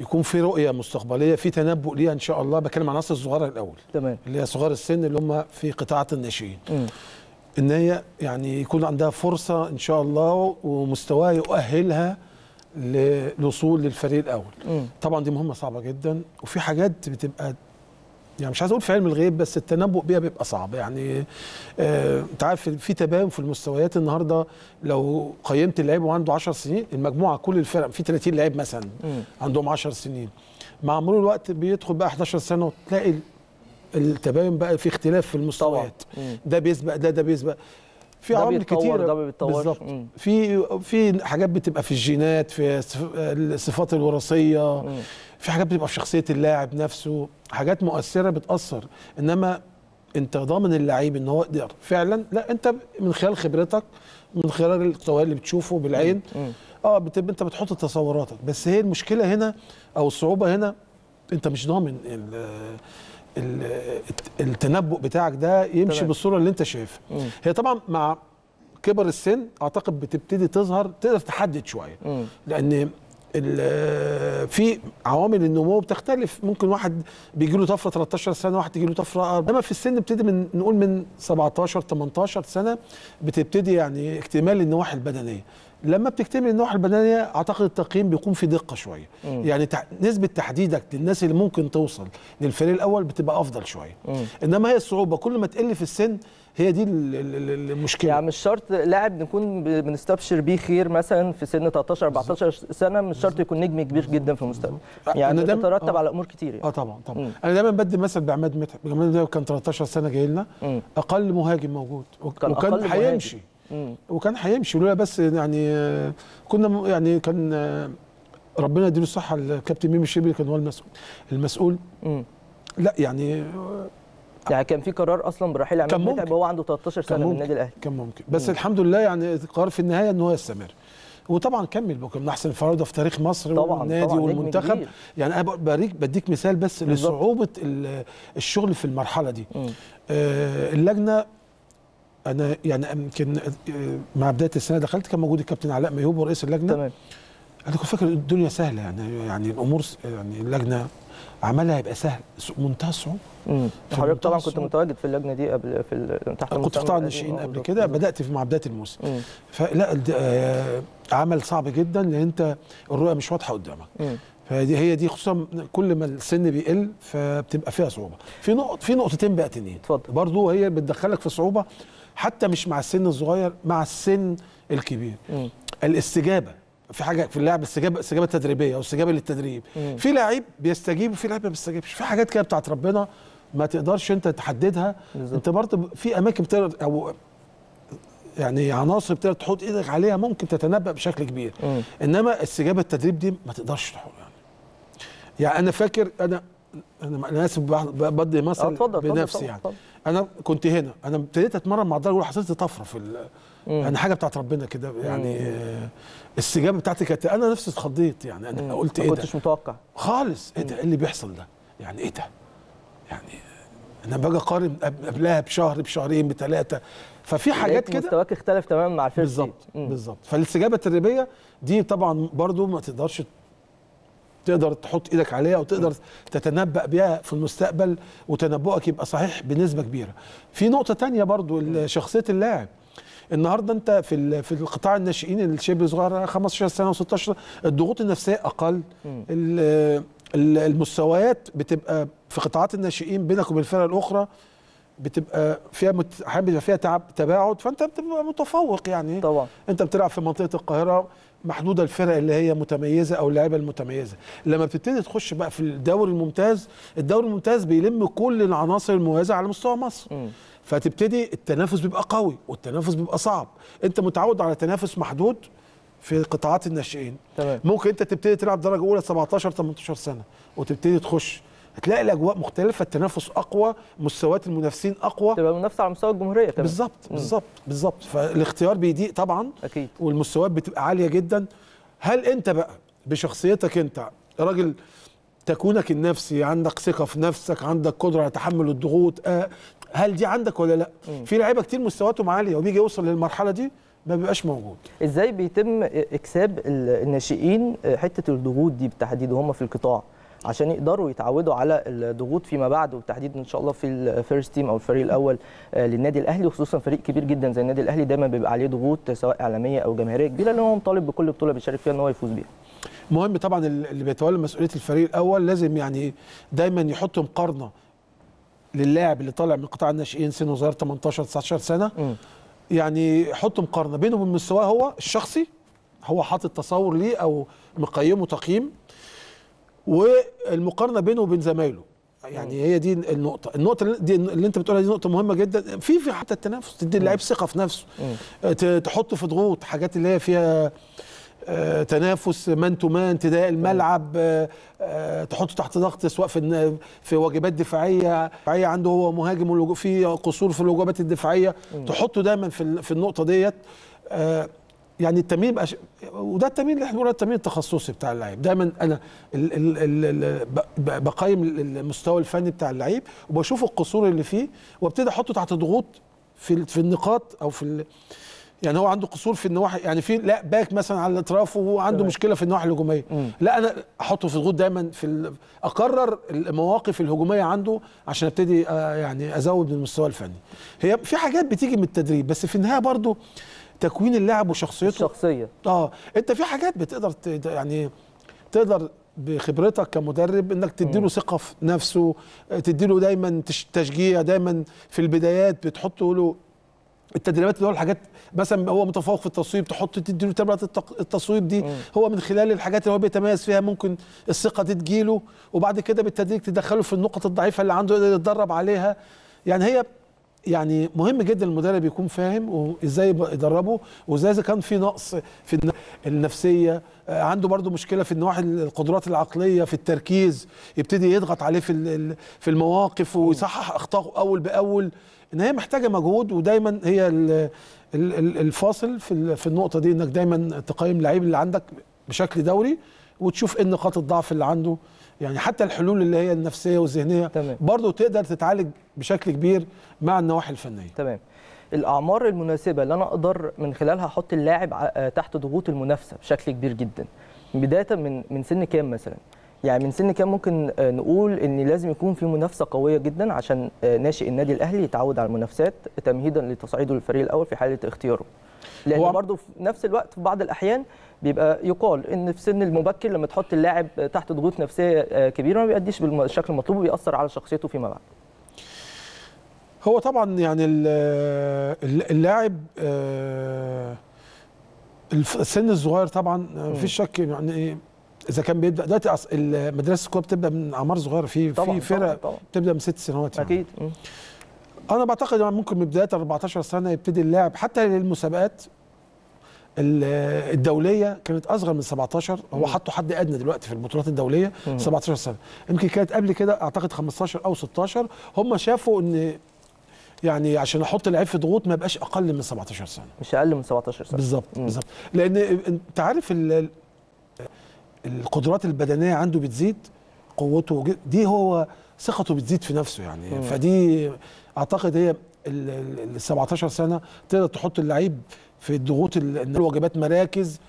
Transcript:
يكون في رؤيه مستقبليه في تنبؤ ليها ان شاء الله بكلم عن الناس الصغيره الاول تمام اللي هي صغار السن اللي هم في قطاع الناشئين ان هي يعني يكون عندها فرصه ان شاء الله ومستواها يؤهلها للوصول للفريق الاول مم. طبعا دي مهمه صعبه جدا وفي حاجات بتبقى يعني مش عايز اقول في علم الغيب بس التنبؤ بيها بيبقى صعب يعني آه، انت آه عارف في تباين في المستويات النهارده لو قيمت اللعيب وعنده 10 سنين المجموعه كل الفرق في 30 لعيب مثلا عندهم 10 سنين مع مرور الوقت بيدخل بقى 11 سنه وتلاقي التباين بقى في اختلاف في المستويات ده بيسبق ده ده بيسبق في عوامل كتير بالظبط في في حاجات بتبقى في الجينات في الصفات الوراثيه مم. في حاجات بتبقى في شخصيه اللاعب نفسه حاجات مؤثره بتاثر انما انت ضامن اللعيب ان هو يقدر فعلا لا انت من خلال خبرتك من خلال الطوال اللي بتشوفه بالعين اه بتب انت بتحط تصوراتك بس هي المشكله هنا او الصعوبه هنا انت مش ضامن التنبؤ بتاعك ده يمشي طبعا. بالصوره اللي انت شايفها هي طبعا مع كبر السن اعتقد بتبتدي تظهر تقدر تحدد شويه لان في عوامل النمو بتختلف ممكن واحد بيجي له طفره 13 سنه واحد تيجي له طفره انما في السن بتبتدي من نقول من 17 18 سنه بتبتدي يعني اكتمال النواحي البدنيه لما بتكتمل النواحي البدنيه اعتقد التقييم بيكون في دقه شويه مم. يعني تح... نسبه تحديدك للناس اللي ممكن توصل للفريق الاول بتبقى افضل شويه انما هي الصعوبه كل ما تقل في السن هي دي المشكله يعني مش شرط لاعب نكون بنستبشر بيه خير مثلا في سن 13 14 سنه مش شرط يكون نجم كبير جدا في المستقبل يعني ده آه. على امور كتير يعني. اه طبعا طبعا مم. انا دايما بدي مثل بعماد متعب بعماد متعب كان 13 سنه جاي لنا اقل مهاجم موجود وكان, وكان هيمشي وكان هيمشي لولا بس يعني كنا يعني كان ربنا يديله الصحه الكابتن ميمي الشبري كان هو المسؤول المسؤول لا يعني يعني كان في قرار اصلا برحيل عماد متعب هو عنده 13 سنه من النادي الاهلي كان ممكن بس مم. الحمد لله يعني قرار في النهايه ان هو يستمر وطبعا كمل بكم من احسن فراوده في تاريخ مصر طبعا والنادي طبعا والمنتخب يعني انا بريك بديك مثال بس بالضبط. لصعوبه الشغل في المرحله دي آه اللجنه انا يعني يمكن آه، مع بدايه السنه دخلت كان موجود الكابتن علاء ميهوب ورئيس اللجنه تمام. انا كنت فاكر الدنيا سهله يعني يعني الامور يعني اللجنه عملها هيبقى سهل منتهى الصعوبه حضرتك طبعا كنت متواجد في اللجنه دي قبل في تحت كنت في قطاع الناشئين قبل كده بدات في مع بدايه الموسم فلا آه، عمل صعب جدا لان انت الرؤيه مش واضحه قدامك فدي هي دي خصوصا كل ما السن بيقل فبتبقى فيها صعوبه في نقط في نقطتين بقى تانيين برضه هي بتدخلك في صعوبه حتى مش مع السن الصغير مع السن الكبير مم. الاستجابه في حاجه في اللعب استجابه استجابه تدريبيه او استجابه للتدريب مم. في لعيب بيستجيب وفي لعيب ما بيستجيبش في حاجات كده بتاعت ربنا ما تقدرش انت تحددها بالزبط. انت برضه في اماكن بتقدر او يعني عناصر بتقدر تحط ايدك عليها ممكن تتنبأ بشكل كبير مم. انما استجابه التدريب دي ما تقدرش تحط يعني يعني انا فاكر انا انا اسف بدي مثل آه، بنفسي يعني طبعا. انا كنت هنا انا ابتديت اتمرن مع الدرجه حسيت طفره في يعني حاجه بتاعت ربنا كده يعني الاستجابه بتاعتي كانت انا نفسي اتخضيت يعني انا مم. قلت ايه ده ما كنتش متوقع خالص ايه ده ايه اللي بيحصل ده يعني ايه ده يعني انا باجي اقارن قبلها بشهر بشهرين بثلاثه ففي حاجات كده مستواك اختلف تماما مع الفيرست بالظبط بالظبط فالاستجابه التدريبيه دي طبعا برضو ما تقدرش تقدر تحط ايدك عليها وتقدر تتنبأ بيها في المستقبل وتنبؤك يبقى صحيح بنسبه كبيره. في نقطه ثانيه برضو شخصيه اللاعب. النهارده انت في في القطاع الناشئين الشباب الصغار 15 سنه و16 الضغوط النفسيه اقل المستويات بتبقى في قطاعات الناشئين بينك وبين الفرق الاخرى بتبقى فيها مت... احيانا بيبقى فيها تعب تباعد فانت بتبقى متفوق يعني طبعا انت بتلعب في منطقه القاهره محدوده الفرق اللي هي متميزه او اللعيبه المتميزه لما بتبتدي تخش بقى في الدوري الممتاز الدوري الممتاز بيلم كل العناصر المميزه على مستوى مصر م. فتبتدي التنافس بيبقى قوي والتنافس بيبقى صعب انت متعود على تنافس محدود في قطاعات الناشئين تمام. ممكن انت تبتدي تلعب درجه اولى 17 18 سنه وتبتدي تخش هتلاقي الاجواء مختلفه التنافس اقوى مستويات المنافسين اقوى تبقى المنافسه على مستوى الجمهوريه كمان بالظبط بالظبط بالظبط فالاختيار بيضيق طبعا اكيد والمستويات بتبقى عاليه جدا هل انت بقى بشخصيتك انت راجل تكونك النفسي عندك ثقه في نفسك عندك قدره على تحمل الضغوط آه، هل دي عندك ولا لا مم. في لعيبه كتير مستوياتهم عاليه وبيجي يوصل للمرحله دي ما بيبقاش موجود ازاي بيتم اكساب الناشئين آه، حته الضغوط دي بالتحديد وهم في القطاع عشان يقدروا يتعودوا على الضغوط فيما بعد وبالتحديد ان شاء الله في الفيرست تيم او الفريق الاول آه، للنادي الاهلي وخصوصا فريق كبير جدا زي النادي الاهلي دايما بيبقى عليه ضغوط سواء اعلاميه او جماهيريه كبيره اللي هو مطالب بكل بطوله بيشارك فيها ان هو يفوز بيها. مهم طبعا اللي بيتولى مسؤوليه الفريق الاول لازم يعني دايما يحط مقارنه للاعب اللي طالع من قطاع الناشئين سنه صغير 18 19 سنه م. يعني حط مقارنه بينه من مستواه هو الشخصي هو حاطط تصور ليه او مقيمه تقييم والمقارنه بينه وبين زمايله يعني هي دي النقطة، النقطة دي اللي أنت بتقولها دي نقطة مهمة جدا في في حتى التنافس تدي اللعيب ثقة في نفسه آه، تحطه في ضغوط حاجات اللي هي فيها آه، تنافس مان تو مان انتداء الملعب آه، تحطه تحت ضغط سواء في في واجبات دفاعيه دفاعيه عنده هو مهاجم في قصور في الوجبات الدفاعيه تحطه دايما في النقطه ديت يعني التمرين بقى ش... وده التمرين اللي احنا بنقوله التمرين التخصصي بتاع اللعيب دايما انا ال... ال... ال... ب... بقيم المستوى الفني بتاع اللعيب وبشوف القصور اللي فيه وابتدي احطه تحت ضغوط في في النقاط او في ال... يعني هو عنده قصور في النواحي يعني في لا باك مثلا على الاطراف وعنده عنده مشكله في النواحي الهجوميه لا انا احطه في ضغوط دايما في ال... اقرر المواقف الهجوميه عنده عشان ابتدي آه، يعني ازود من المستوى الفني هي في حاجات بتيجي من التدريب بس في النهايه برضه تكوين اللاعب وشخصيته الشخصيه اه انت في حاجات بتقدر ت... يعني تقدر بخبرتك كمدرب انك تديله ثقه في نفسه تديله دايما تشجيع دايما في البدايات بتحط له التدريبات اللي هو الحاجات مثلا هو متفوق في التصويب تحط تديله تمرات التصويب دي مم. هو من خلال الحاجات اللي هو بيتميز فيها ممكن الثقه دي تجيله وبعد كده بالتدريج تدخله في النقط الضعيفه اللي عنده يقدر يتدرب عليها يعني هي يعني مهم جدا المدرب يكون فاهم وازاي يدربه وازاي اذا كان في نقص في النفسيه آه، عنده برضو مشكله في النواحي القدرات العقليه في التركيز يبتدي يضغط عليه في في المواقف ويصحح اخطائه اول باول ان هي محتاجه مجهود ودايما هي الفاصل في النقطه دي انك دايما تقيم اللعيب اللي عندك بشكل دوري وتشوف ايه نقاط الضعف اللي عنده يعني حتى الحلول اللي هي النفسيه والذهنيه تمام. برضه تقدر تتعالج بشكل كبير مع النواحي الفنيه تمام الاعمار المناسبه اللي انا اقدر من خلالها احط اللاعب آه، تحت ضغوط المنافسه بشكل كبير جدا بدايه من من سن كام مثلا يعني من سن كام ممكن آه، نقول ان لازم يكون في منافسه قويه جدا عشان آه، ناشئ النادي الاهلي يتعود على المنافسات تمهيدا لتصعيده للفريق الاول في حاله اختياره لان برضه في نفس الوقت في بعض الاحيان بيبقى يقال ان في سن المبكر لما تحط اللاعب تحت ضغوط نفسيه آه، كبيره ما بيأديش بالشكل المطلوب وبيأثر على شخصيته فيما بعد هو طبعا يعني اللاعب آه، السن الصغير طبعا آه، مفيش شك يعني إيه، اذا كان بيبدا دلوقتي مدرسه الكوره بتبدا من اعمار صغيره في في فرق بتبدا من ست سنوات يعني. اكيد انا بعتقد ممكن من بدايه 14 سنه يبتدي اللاعب حتى للمسابقات الدوليه كانت اصغر من 17 هو حطوا حد ادنى دلوقتي في البطولات الدوليه 17 سنه يمكن كانت قبل كده اعتقد 15 او 16 هم شافوا ان يعني عشان احط لعيب في ضغوط ما يبقاش اقل من 17 سنه مش اقل من 17 سنه بالظبط بالظبط لان انت عارف القدرات البدنيه عنده بتزيد قوته دي هو ثقته بتزيد في نفسه يعني مم. فدي اعتقد هي ال 17 سنه تقدر تحط اللعيب في الضغوط الواجبات مراكز